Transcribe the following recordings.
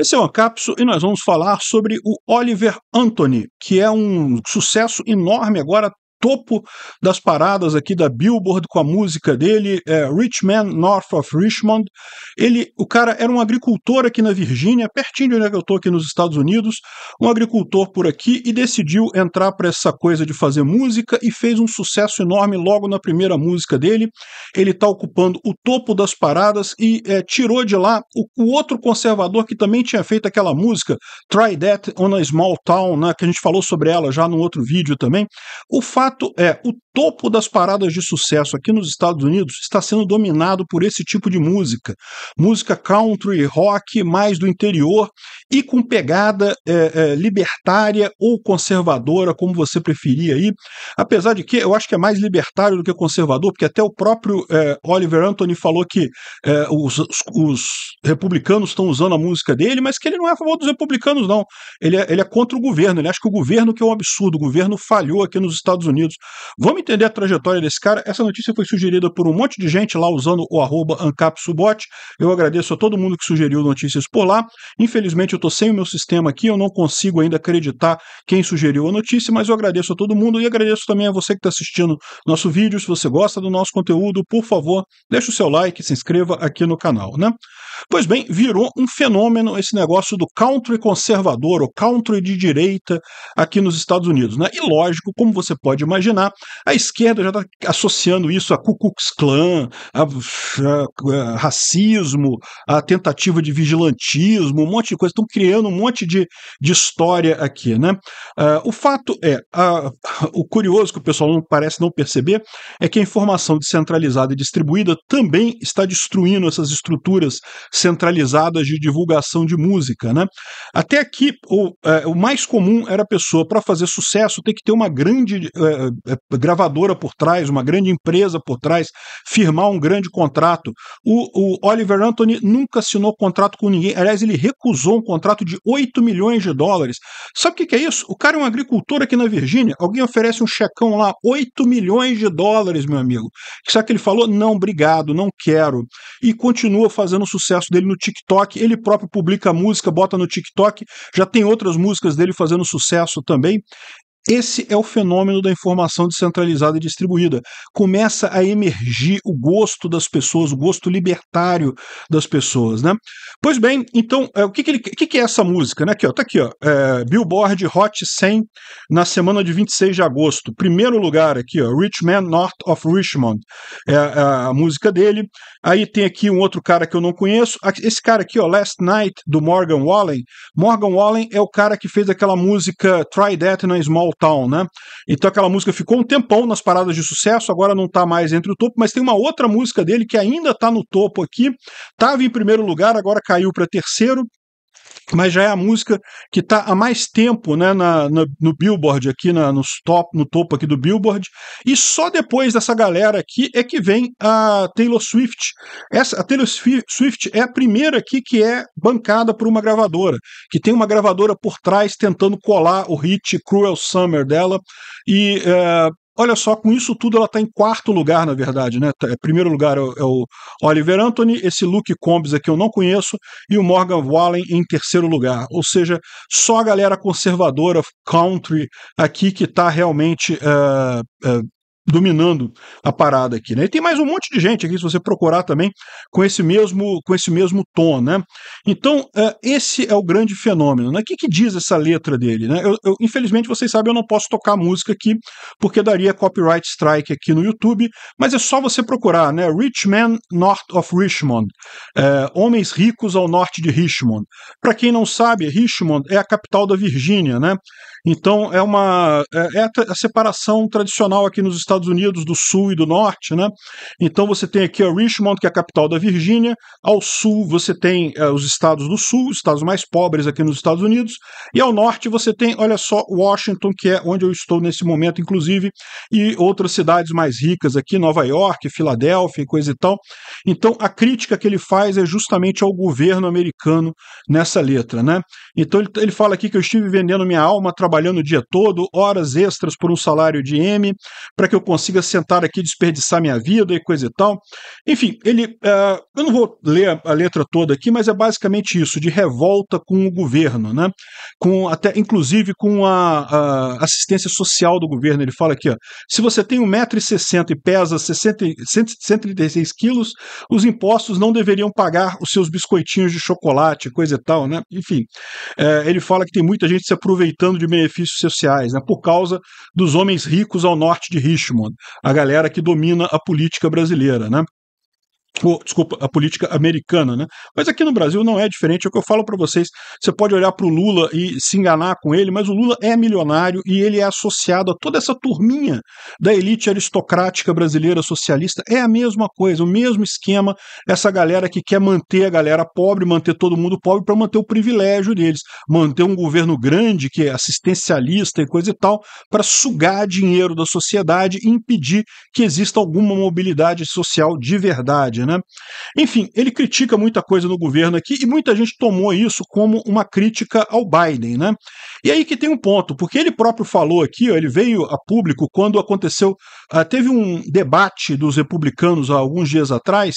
Esse é o capso e nós vamos falar sobre o Oliver Anthony, que é um sucesso enorme agora, topo das paradas aqui da Billboard com a música dele, é, Rich Man North of Richmond. Ele, o cara era um agricultor aqui na Virgínia, pertinho de onde é eu estou aqui nos Estados Unidos, um agricultor por aqui e decidiu entrar para essa coisa de fazer música e fez um sucesso enorme logo na primeira música dele. Ele está ocupando o topo das paradas e é, tirou de lá o, o, outro conservador que também tinha feito aquela música Try That on a Small Town, né, que a gente falou sobre ela já num outro vídeo também. O fato fato é, o topo das paradas de sucesso aqui nos Estados Unidos está sendo dominado por esse tipo de música. Música country, rock, mais do interior e com pegada é, é, libertária ou conservadora, como você preferir aí. Apesar de que eu acho que é mais libertário do que conservador, porque até o próprio é, Oliver Anthony falou que é, os, os, republicanos estão usando a música dele, mas que ele não é a favor dos republicanos, não. Ele é, ele é contra o governo, ele acha que o governo que é um absurdo, o governo falhou aqui nos Estados Unidos. Unidos. Vamos entender a trajetória desse cara. Essa notícia foi sugerida por um monte de gente lá usando o arroba AncapSubot. Eu agradeço a todo mundo que sugeriu notícias por lá. Infelizmente, eu estou sem o meu sistema aqui, eu não consigo ainda acreditar quem sugeriu a notícia, mas eu agradeço a todo mundo e agradeço também a você que está assistindo nosso vídeo. Se você gosta do nosso conteúdo, por favor, deixe o seu like, se inscreva aqui no canal, né? Pois bem, virou um fenômeno esse negócio do country conservador, ou country de direita aqui nos Estados Unidos. Né? E lógico, como você pode imaginar, a esquerda já está associando isso a Ku Klux Klan, a, a, a, racismo, a tentativa de vigilantismo, um monte de coisa. Estão criando um monte de, de história aqui. Né? Uh, o fato é, o curioso que o pessoal não parece não perceber é que a informação descentralizada e distribuída também está destruindo essas estruturas centralizadas de divulgação de música. Né? Até aqui, o, é, o mais comum era a pessoa, para fazer sucesso, ter que ter uma grande é, é, é, gravadora por trás, uma grande empresa por trás, firmar um grande contrato. O, o Oliver Anthony nunca assinou contrato com ninguém, aliás, ele recusou um contrato de 8 milhões de dólares. Sabe o que, que é isso? O cara é um agricultor aqui na Virgínia, alguém oferece um checão lá, 8 milhões de dólares, meu amigo. Sabe o que ele falou? Não, obrigado, não quero. E continua fazendo sucesso sucesso dele no TikTok. Ele próprio publica música, bota no TikTok. Já tem outras músicas dele fazendo sucesso também. Esse é o fenômeno da informação descentralizada e distribuída. Começa a emergir o gosto das pessoas, o gosto libertário das pessoas, né? Pois bem, então, é, o que que, ele, que, que, é essa música, né? Aqui, ó, tá aqui, ó, é, Billboard Hot 100 na semana de 26 de agosto. Primeiro lugar aqui, ó, Rich Man North of Richmond. É, é a música dele. Aí tem aqui um outro cara que eu não conheço. Esse cara aqui, ó, Last Night, do Morgan Wallen. Morgan Wallen é o cara que fez aquela música Try That in a Small Small Town, né? Então aquela música ficou um tempão nas paradas de sucesso, agora não tá mais entre o topo, mas tem uma outra música dele que ainda tá no topo aqui, tava em primeiro lugar, agora caiu para terceiro, mas já é a música que está há mais tempo né, na, na no Billboard, aqui na, no, top, no topo aqui do Billboard, e só depois dessa galera aqui é que vem a Taylor Swift. Essa, a Taylor Swift é a primeira aqui que é bancada por uma gravadora, que tem uma gravadora por trás tentando colar o hit Cruel Summer dela, e eh, Olha só, com isso tudo ela está em quarto lugar, na verdade, né? É, primeiro lugar é, é o Oliver Anthony, esse Luke Combs aqui eu não conheço, e o Morgan Wallen em terceiro lugar. Ou seja, só a galera conservadora, country, aqui que está realmente uh, uh, dominando a parada aqui, né? E tem mais um monte de gente aqui, se você procurar também, com esse mesmo, com esse mesmo tom, né? Então, é, esse é o grande fenômeno, né? O que, que diz essa letra dele, né? Eu, eu, infelizmente, vocês sabem, eu não posso tocar música aqui, porque daria copyright strike aqui no YouTube, mas é só você procurar, né? Rich Man North of Richmond, é, Homens Ricos ao Norte de Richmond. Para quem não sabe, Richmond é a capital da Virgínia, né? Então, é uma é, é a separação tradicional aqui nos Estados Estados Unidos do Sul e do Norte, né? Então você tem aqui a Richmond, que é a capital da Virgínia, ao sul você tem uh, os estados do Sul, estados mais pobres aqui nos Estados Unidos, e ao norte você tem, olha só, Washington, que é onde eu estou nesse momento, inclusive, e outras cidades mais ricas aqui, Nova York, Filadélfia e coisa e tal. Então a crítica que ele faz é justamente ao governo americano nessa letra, né? Então ele, ele fala aqui que eu estive vendendo minha alma, trabalhando o dia todo, horas extras por um salário de M, para que eu consiga sentar aqui e desperdiçar minha vida e coisa e tal. Enfim, ele. Uh, eu não vou ler a, letra toda aqui, mas é basicamente isso: de revolta com o governo, né? Com até, inclusive com a, a assistência social do governo. Ele fala aqui, ó. Se você tem 1,60m e pesa 136 quilos, os impostos não deveriam pagar os seus biscoitinhos de chocolate, coisa e tal, né? Enfim, uh, ele fala que tem muita gente se aproveitando de benefícios sociais, né? Por causa dos homens ricos ao norte de Richmond a galera que domina a política brasileira, né? desculpa, a política americana, né? Mas aqui no Brasil não é diferente, é o que eu falo para vocês. Você pode olhar para o Lula e se enganar com ele, mas o Lula é milionário e ele é associado a toda essa turminha da elite aristocrática brasileira socialista. É a mesma coisa, o mesmo esquema, essa galera que quer manter a galera pobre, manter todo mundo pobre para manter o privilégio deles, manter um governo grande que é assistencialista e coisa e tal, para sugar dinheiro da sociedade e impedir que exista alguma mobilidade social de verdade, né? né? Enfim, ele critica muita coisa no governo aqui e muita gente tomou isso como uma crítica ao Biden, né? E aí que tem um ponto, porque ele próprio falou aqui, ó, ele veio a público quando aconteceu, uh, teve um debate dos republicanos há alguns dias atrás,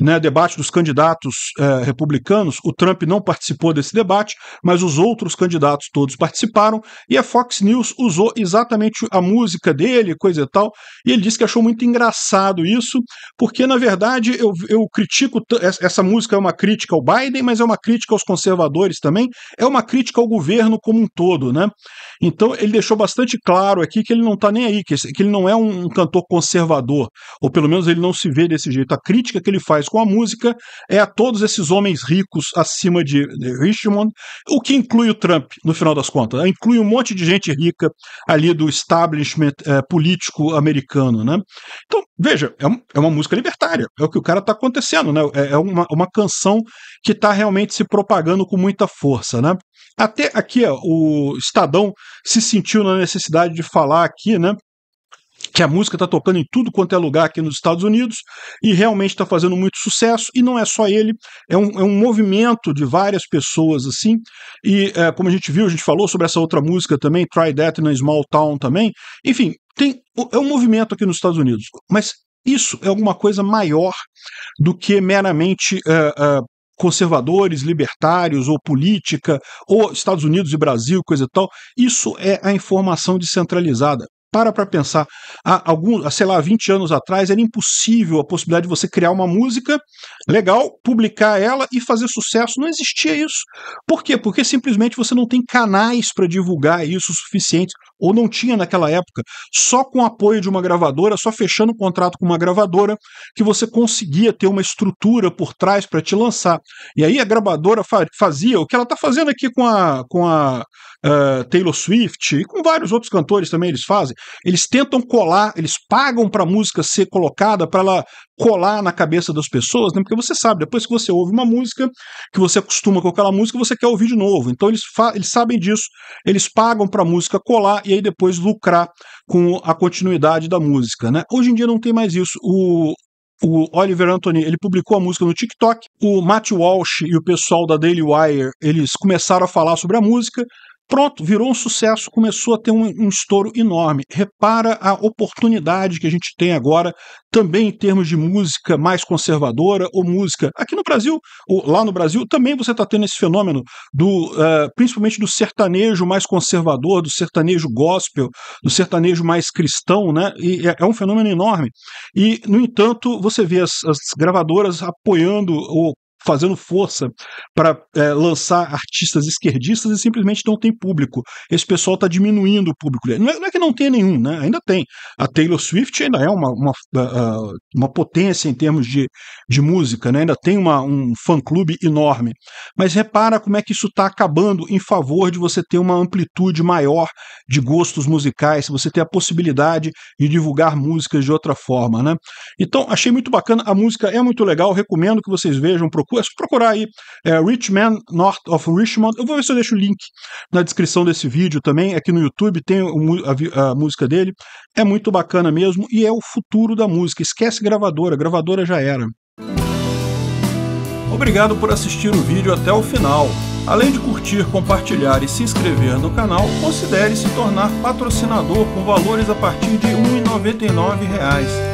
né? Debate dos candidatos uh, republicanos. O Trump não participou desse debate, mas os outros candidatos todos participaram e a Fox News usou exatamente a música dele, coisa e tal. E ele disse que achou muito engraçado isso, porque na verdade eu, eu critico. Essa música é uma crítica ao Biden, mas é uma crítica aos conservadores também, é uma crítica ao governo como um todo, né? Então ele deixou bastante claro aqui que ele não tá nem aí, que, que ele não é um, um cantor conservador, ou pelo menos ele não se vê desse jeito. A crítica que ele faz com a música é a todos esses homens ricos acima de, de Richmond, o que inclui o Trump, no final das contas. Né? Inclui um monte de gente rica ali do establishment é, político americano, né? Então, veja, é, um, é uma música libertária, é o que o cara cara está acontecendo, né? É, é uma, uma canção que está realmente se propagando com muita força, né? Até aqui, ó, o Estadão se sentiu na necessidade de falar aqui, né? que a música está tocando em tudo quanto é lugar aqui nos Estados Unidos e realmente está fazendo muito sucesso. E não é só ele, é um, é um movimento de várias pessoas assim. E é, como a gente viu, a gente falou sobre essa outra música também, Try That na Small Town também. Enfim, tem, é um movimento aqui nos Estados Unidos. Mas isso é alguma coisa maior do que meramente uh, uh, conservadores, libertários, ou política, ou Estados Unidos e Brasil, coisa e tal. Isso é a informação descentralizada para para pensar, há algum, sei lá, 20 anos atrás era impossível a possibilidade de você criar uma música legal, publicar ela e fazer sucesso, não existia isso. Por quê? Porque simplesmente você não tem canais para divulgar isso suficientes ou não tinha naquela época, só com o apoio de uma gravadora, só fechando um contrato com uma gravadora que você conseguia ter uma estrutura por trás para te lançar. E aí a gravadora fazia o que ela está fazendo aqui com a com a uh, Taylor Swift, e com vários outros cantores também eles fazem. Eles tentam colar, eles pagam para a música ser colocada, para ela colar na cabeça das pessoas, né? porque você sabe, depois que você ouve uma música, que você acostuma com aquela música, você quer ouvir de novo. Então eles, eles sabem disso, eles pagam para a música colar e aí depois lucrar com a continuidade da música. Né? Hoje em dia não tem mais isso. O, o Oliver Anthony ele publicou a música no TikTok. O Matt Walsh e o pessoal da Daily Wire eles começaram a falar sobre a música. Pronto, virou um sucesso, começou a ter um, um, estouro enorme. Repara a oportunidade que a gente tem agora, também em termos de música mais conservadora ou música. Aqui no Brasil, ou lá no Brasil, também você está tendo esse fenômeno do, uh, principalmente do sertanejo mais conservador, do sertanejo gospel, do sertanejo mais cristão, né? E é, é um fenômeno enorme. E, no entanto, você vê as, as gravadoras apoiando ou fazendo força para é, eh, lançar artistas esquerdistas e simplesmente não tem público. Esse pessoal está diminuindo o público. Não é, não é, que não tenha nenhum, né? ainda tem. A Taylor Swift ainda é uma, uma, ah, ah, uma potência em termos de, de música, né? ainda tem uma, um fã-clube enorme. Mas repara como é que isso está acabando em favor de você ter uma amplitude maior de gostos musicais, se você ter a possibilidade de divulgar músicas de outra forma. Né? Então, achei muito bacana. A música é muito legal, recomendo que vocês vejam, procurem é só procurar aí, é, Rich Man North of Richmond. Eu vou ver se eu deixo o link na descrição desse vídeo também, aqui no YouTube tem a, a música dele. É muito bacana mesmo e é o futuro da música. Esquece gravadora, gravadora já era. Obrigado por assistir o vídeo até o final. Além de curtir, compartilhar e se inscrever no canal, considere se tornar patrocinador com valores a partir de R$ 1,99